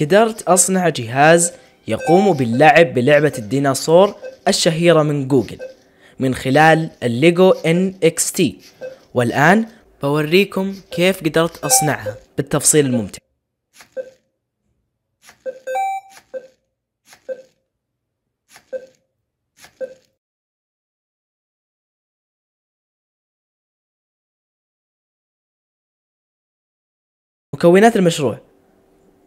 قدرت أصنع جهاز يقوم باللعب بلعبة الديناصور الشهيرة من جوجل من خلال الليجو ان اكس تي والآن بوريكم كيف قدرت أصنعها بالتفصيل الممتع مكونات المشروع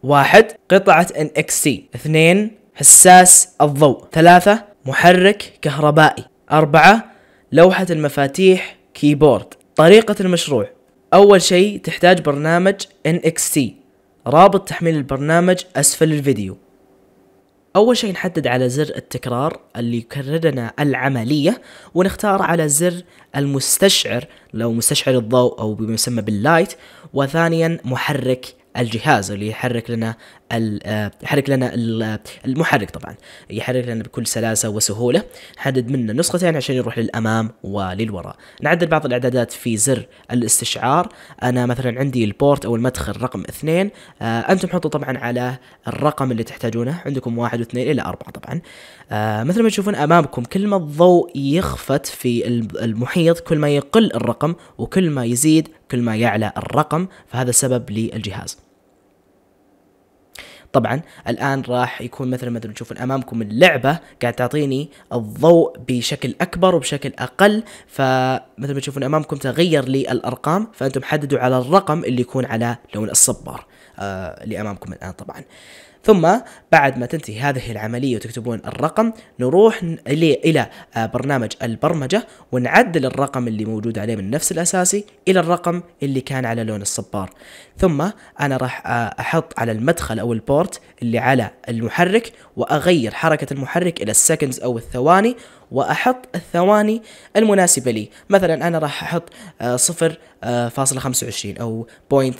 واحد قطعة NXT اثنين حساس الضوء ثلاثة محرك كهربائي أربعة لوحة المفاتيح كيبورد طريقة المشروع أول شيء تحتاج برنامج NXT رابط تحميل البرنامج أسفل الفيديو أول شيء نحدد على زر التكرار اللي يكرر لنا العملية ونختار على زر المستشعر لو مستشعر الضوء أو بما يسمى باللايت وثانيا محرك الجهاز اللي يحرك لنا آه، يحرك لنا آه، المحرك طبعا يحرك لنا بكل سلاسة وسهولة حدد منه نسختين عشان يروح للأمام وللوراء نعدل بعض الإعدادات في زر الاستشعار أنا مثلا عندي البورت أو المدخل رقم اثنين آه، أنتم حطوا طبعا على الرقم اللي تحتاجونه عندكم واحد واثنين إلى أربعة طبعا مثل ما تشوفون أمامكم كل ما الضوء يخفت في المحيط كل ما يقل الرقم وكل ما يزيد كل ما يعلى الرقم فهذا سبب للجهاز طبعا الان راح يكون مثلا ما تشوفون امامكم اللعبه قاعد تعطيني الضوء بشكل اكبر وبشكل اقل فمثل ما تشوفون امامكم تغير لي الارقام فانتم حددوا على الرقم اللي يكون على لون الصبار اللي آه، امامكم الان طبعا ثم بعد ما تنتهي هذه العملية وتكتبون الرقم نروح إلى آه، برنامج البرمجة ونعدل الرقم اللي موجود عليه من نفس الأساسي إلى الرقم اللي كان على لون الصبار ثم أنا راح آه، أحط على المدخل أو البورت اللي على المحرك وأغير حركة المحرك إلى السكندز أو الثواني وأحط الثواني المناسبة لي مثلا أنا راح أحط 0.25 أو بوينت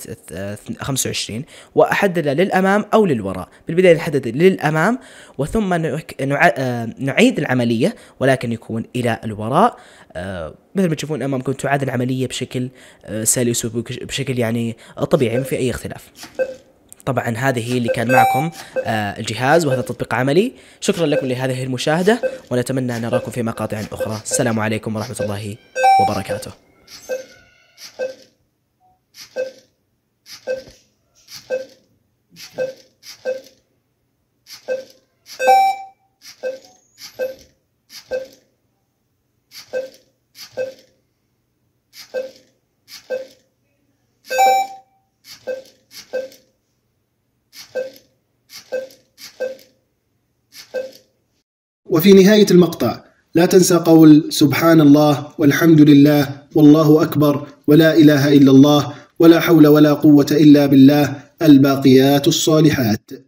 واحدده للامام او للوراء بالبدايه نحدد للامام وثم آه، نعيد العمليه ولكن يكون الى الوراء آه، مثل ما تشوفون امامكم تعاد العمليه بشكل آه، سلس وبشكل يعني طبيعي ما في اي اختلاف طبعا هذه هي اللي كان معكم الجهاز وهذا تطبيق عملي شكرا لكم لهذه المشاهده ونتمنى ان نراكم في مقاطع اخرى السلام عليكم ورحمه الله وبركاته وفي نهاية المقطع لا تنسى قول سبحان الله والحمد لله والله أكبر ولا إله إلا الله ولا حول ولا قوة إلا بالله الباقيات الصالحات